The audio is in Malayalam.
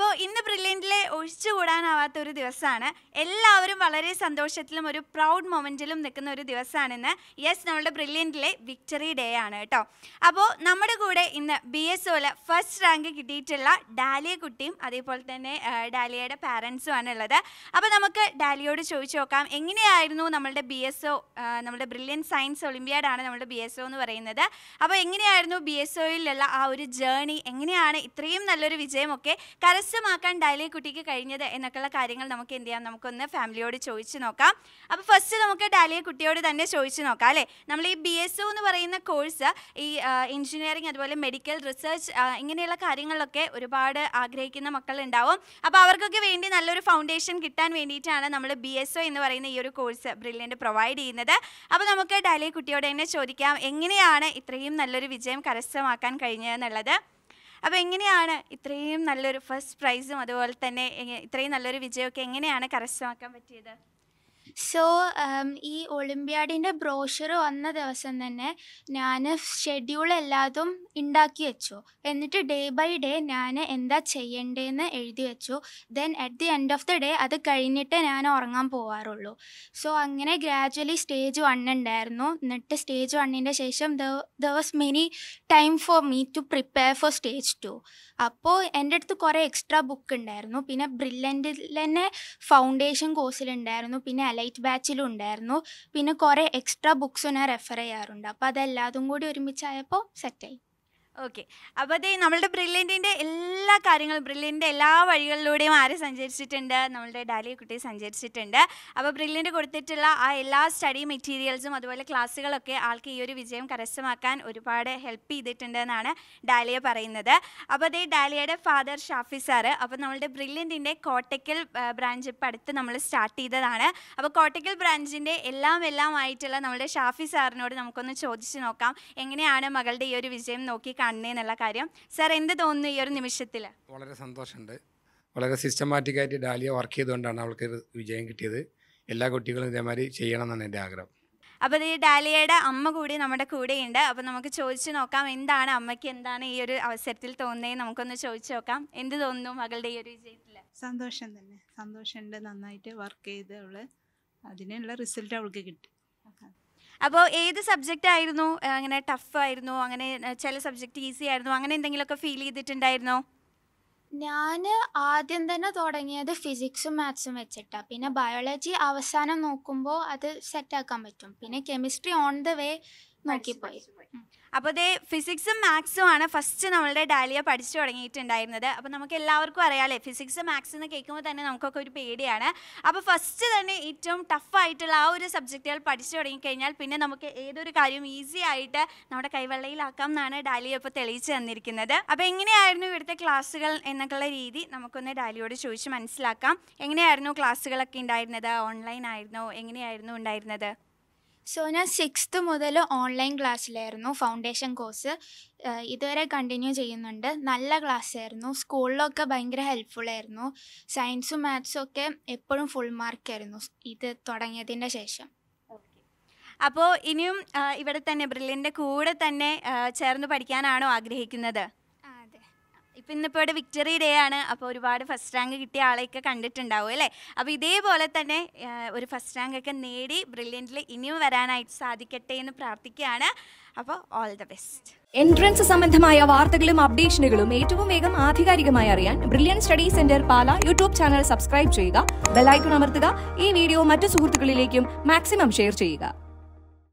അപ്പോൾ ഇന്ന് ബ്രില്യൻറ്റിലെ ഒഴിച്ചുകൂടാനാവാത്ത ഒരു ദിവസമാണ് എല്ലാവരും വളരെ സന്തോഷത്തിലും ഒരു പ്രൗഡ് മൊമെൻറ്റിലും നിൽക്കുന്ന ഒരു ഇന്ന് യെസ് നമ്മുടെ ബ്രില്യൻറ്റിലെ വിക്ടറി ഡേ ആണ് കേട്ടോ അപ്പോൾ നമ്മുടെ കൂടെ ഇന്ന് ബി എസ് ഒയിൽ ഫസ്റ്റ് റാങ്ക് കിട്ടിയിട്ടുള്ള ഡാലിയ കുട്ടിയും അതേപോലെ തന്നെ ഡാലിയയുടെ പാരൻസും ആണ് ഉള്ളത് അപ്പോൾ നമുക്ക് ഡാലിയോട് ചോദിച്ചു നോക്കാം എങ്ങനെയായിരുന്നു നമ്മളുടെ ബി എസ് ഒ നമ്മുടെ ബ്രില്യൻ സയൻസ് ഒളിമ്പിയാഡാണ് നമ്മുടെ ബി എസ് ഒ എന്ന് പറയുന്നത് അപ്പോൾ എങ്ങനെയായിരുന്നു ബി എസ് ഒയിലുള്ള ആ ഒരു ജേണി എങ്ങനെയാണ് ഇത്രയും നല്ലൊരു വിജയമൊക്കെ കരസ് കരസ്ഥമാക്കാൻ ഡയലി കുട്ടിക്ക് കഴിഞ്ഞത് എന്നൊക്കെയുള്ള കാര്യങ്ങൾ നമുക്ക് എന്ത് ചെയ്യാം നമുക്കൊന്ന് ഫാമിലിയോട് ചോദിച്ചു നോക്കാം അപ്പോൾ ഫസ്റ്റ് നമുക്ക് ഡാലിയ കുട്ടിയോട് തന്നെ ചോദിച്ചു നോക്കാം അല്ലേ നമ്മൾ ഈ ബി എസ് ഒ എന്ന് പറയുന്ന കോഴ്സ് ഈ എഞ്ചിനീയറിംഗ് അതുപോലെ മെഡിക്കൽ റിസർച്ച് ഇങ്ങനെയുള്ള കാര്യങ്ങളിലൊക്കെ ഒരുപാട് ആഗ്രഹിക്കുന്ന മക്കൾ ഉണ്ടാവും അപ്പോൾ അവർക്കൊക്കെ വേണ്ടി നല്ലൊരു ഫൗണ്ടേഷൻ കിട്ടാൻ വേണ്ടിയിട്ടാണ് നമ്മൾ ബി എസ് ഒ എന്ന് പറയുന്ന ഈ ഒരു കോഴ്സ് ബ്രില്യൻ്റ് പ്രൊവൈഡ് ചെയ്യുന്നത് അപ്പോൾ നമുക്ക് ഡാലിയ കുട്ടിയോട് തന്നെ ചോദിക്കാം എങ്ങനെയാണ് ഇത്രയും നല്ലൊരു വിജയം കരസ്ഥമാക്കാൻ കഴിഞ്ഞതെന്നുള്ളത് അപ്പോൾ എങ്ങനെയാണ് ഇത്രയും നല്ലൊരു ഫസ്റ്റ് പ്രൈസും അതുപോലെ തന്നെ ഇത്രയും നല്ലൊരു വിജയമൊക്കെ എങ്ങനെയാണ് കരസ്ഥമാക്കാൻ പറ്റിയത് സോ um, ഈ ഒളിമ്പ്യാഡിൻ്റെ ബ്രോഷർ വന്ന ദിവസം തന്നെ ഞാൻ ഷെഡ്യൂൾ എല്ലാതും ഉണ്ടാക്കി വെച്ചു എന്നിട്ട് ഡേ ബൈ ഡേ ഞാൻ എന്താ ചെയ്യേണ്ടതെന്ന് എഴുതി വെച്ചു then at the end of the day അത് കഴിഞ്ഞിട്ട് ഞാൻ ഉറങ്ങാൻ പോവാറുള്ളൂ സോ അങ്ങനെ ഗ്രാജുവലി സ്റ്റേജ് വൺ ഉണ്ടായിരുന്നു എന്നിട്ട് സ്റ്റേജ് വണ്ണിൻ്റെ ശേഷം there was many time for me to prepare for stage two അപ്പോൾ എൻ്റെ അടുത്ത് കുറേ എക്സ്ട്രാ ബുക്ക് ഉണ്ടായിരുന്നു പിന്നെ ബ്രില്ലൻ്റിൽ തന്നെ ഫൗണ്ടേഷൻ കോഴ്സിലുണ്ടായിരുന്നു പിന്നെ ലൈറ്റ് ബാച്ചിലും ഉണ്ടായിരുന്നു പിന്നെ കുറേ എക്സ്ട്രാ ബുക്സ് ഞാൻ റെഫർ ചെയ്യാറുണ്ട് അപ്പോൾ അതെല്ലാതും കൂടി ഒരുമിച്ചായപ്പോൾ സെറ്റായി ഓക്കെ അപ്പോൾ അതേ നമ്മളുടെ ബ്രില്യൻറ്റിൻ്റെ എല്ലാ കാര്യങ്ങളും ബ്രില്യൻ്റെ എല്ലാ വഴികളിലൂടെയും ആര് സഞ്ചരിച്ചിട്ടുണ്ട് നമ്മളുടെ ഡാലിയ കുട്ടി സഞ്ചരിച്ചിട്ടുണ്ട് അപ്പോൾ ബ്രില്യൻ്റ് കൊടുത്തിട്ടുള്ള ആ എല്ലാ സ്റ്റഡി മെറ്റീരിയൽസും അതുപോലെ ക്ലാസ്സുകളൊക്കെ ആൾക്ക് ഈ ഒരു വിജയം കരസ്ഥമാക്കാൻ ഒരുപാട് ഹെൽപ്പ് ചെയ്തിട്ടുണ്ട് എന്നാണ് ഡാലിയ പറയുന്നത് അപ്പോൾ അതേ ഡാലിയയുടെ ഫാദർ ഷാഫി സാറ് അപ്പോൾ നമ്മളുടെ ബ്രില്യൻറ്റിൻ്റെ കോട്ടയ്ക്കൽ ബ്രാഞ്ച് ഇപ്പം അടുത്ത് നമ്മൾ സ്റ്റാർട്ട് ചെയ്തതാണ് അപ്പോൾ കോട്ടയ്ക്കൽ ബ്രാഞ്ചിൻ്റെ എല്ലാം എല്ലാം ആയിട്ടുള്ള നമ്മളുടെ ഷാഫി സാറിനോട് നമുക്കൊന്ന് ചോദിച്ച് നോക്കാം എങ്ങനെയാണ് മകളുടെ ഈ ഒരു വിജയം നോക്കി കാണുന്നതെന്നുള്ള കാര്യം സാർ എന്ത് തോന്നുന്നു ഈ ഒരു നിമിഷത്തിൽ വളരെ സന്തോഷമുണ്ട് വളരെ സിസ്റ്റമാറ്റിക് ആയിട്ട് ഡാലിയ വർക്ക് ചെയ്തുകൊണ്ടാണ് അവൾക്ക് വിജയം കിട്ടിയത് എല്ലാ കുട്ടികളും ഇതേമാതിരി എന്നാണ് എൻ്റെ ആഗ്രഹം അപ്പോൾ ഈ ഡാലിയയുടെ അമ്മ കൂടി നമ്മുടെ കൂടെയുണ്ട് അപ്പോൾ നമുക്ക് ചോദിച്ചു നോക്കാം എന്താണ് അമ്മയ്ക്ക് എന്താണ് ഈ ഒരു അവസരത്തിൽ തോന്നുന്നത് നമുക്കൊന്ന് ചോദിച്ചു നോക്കാം എന്ത് തോന്നുന്നു മകളുടെ ഈ ഒരു വിജയത്തിൽ സന്തോഷം തന്നെ സന്തോഷമുണ്ട് നന്നായിട്ട് വർക്ക് ചെയ്ത് അവൾ അതിനുള്ള റിസൾട്ട് അവൾക്ക് കിട്ടും അപ്പോൾ ഏത് സബ്ജക്റ്റ് ആയിരുന്നു അങ്ങനെ ടഫ് ആയിരുന്നു അങ്ങനെ ചില സബ്ജക്റ്റ് ഈസി ആയിരുന്നു അങ്ങനെ എന്തെങ്കിലുമൊക്കെ ഫീൽ ചെയ്തിട്ടുണ്ടായിരുന്നോ ഞാൻ ആദ്യം തന്നെ തുടങ്ങിയത് ഫിസിക്സും മാത്സും വെച്ചിട്ടാണ് പിന്നെ ബയോളജി അവസാനം നോക്കുമ്പോൾ അത് സെറ്റാക്കാൻ പറ്റും പിന്നെ കെമിസ്ട്രി ഓൺ ദ വേ നോക്കിപ്പോയി അപ്പോൾ അതേ ഫിസിക്സും മാത്സും ആണ് ഫസ്റ്റ് നമ്മളുടെ ഡാലിയ പഠിച്ചു തുടങ്ങിയിട്ടുണ്ടായിരുന്നത് അപ്പോൾ നമുക്ക് എല്ലാവർക്കും അറിയാമല്ലേ ഫിസിക്സ് മാത്സ് എന്ന് കേൾക്കുമ്പോൾ തന്നെ നമുക്കൊക്കെ ഒരു പേടിയാണ് അപ്പോൾ ഫസ്റ്റ് തന്നെ ഏറ്റവും ടഫായിട്ടുള്ള ആ ഒരു സബ്ജക്റ്റുകൾ പഠിച്ചു തുടങ്ങിക്കഴിഞ്ഞാൽ പിന്നെ നമുക്ക് ഏതൊരു കാര്യവും ഈസി ആയിട്ട് നമ്മുടെ കൈവെള്ളയിലാക്കാം എന്നാണ് ഡാലിയ ഇപ്പോൾ തെളിയിച്ച് തന്നിരിക്കുന്നത് അപ്പോൾ എങ്ങനെയായിരുന്നു ഇവിടുത്തെ ക്ലാസ്സുകൾ എന്നൊക്കെയുള്ള രീതി നമുക്കൊന്ന് ഡാലിയോട് ചോദിച്ച് മനസ്സിലാക്കാം എങ്ങനെയായിരുന്നു ക്ലാസ്സുകളൊക്കെ ഉണ്ടായിരുന്നത് ഓൺലൈൻ ആയിരുന്നോ എങ്ങനെയായിരുന്നു ഉണ്ടായിരുന്നത് സോ ഞാൻ സിക്സ്ത്ത് മുതൽ ഓൺലൈൻ ക്ലാസ്സിലായിരുന്നു ഫൗണ്ടേഷൻ കോഴ്സ് ഇതുവരെ കണ്ടിന്യൂ ചെയ്യുന്നുണ്ട് നല്ല ക്ലാസ് ആയിരുന്നു സ്കൂളിലൊക്കെ ഭയങ്കര ഹെൽപ്ഫുൾ ആയിരുന്നു സയൻസും മാത്സും ഒക്കെ എപ്പോഴും ഫുൾ മാർക്ക് ആയിരുന്നു ഇത് തുടങ്ങിയതിൻ്റെ ശേഷം അപ്പോൾ ഇനിയും ഇവിടെ തന്നെ ബ്രില്ലിൻ്റെ കൂടെ തന്നെ ചേർന്ന് പഠിക്കാനാണോ ആഗ്രഹിക്കുന്നത് ഇപ്പം ഇന്നിപ്പോൾ ഇവിടെ വിക്ടറി ഡേ ആണ് അപ്പോൾ ഒരുപാട് ഫസ്റ്റ് റാങ്ക് കിട്ടിയ ആളെയൊക്കെ കണ്ടിട്ടുണ്ടാവും അല്ലേ അപ്പോൾ ഇതേപോലെ തന്നെ ഒരു ഫസ്റ്റ് റാങ്ക് ഒക്കെ നേടി ബ്രില്യൻ്റിൽ ഇനിയും വരാനായിട്ട് സാധിക്കട്ടെ എന്ന് പ്രാർത്ഥിക്കുകയാണ് അപ്പോൾ ഓൾ ദ ബെസ്റ്റ് എൻട്രൻസ് സംബന്ധമായ വാർത്തകളും അപ്ഡേഷനുകളും ഏറ്റവും വേഗം ആധികാരികമായി അറിയാൻ Brilliant study centre Pala YouTube channel subscribe ചെയ്യുക ബെലൈക്കൺ അമർത്തുക ഈ വീഡിയോ മറ്റു സുഹൃത്തുക്കളിലേക്കും മാക്സിമം ഷെയർ ചെയ്യുക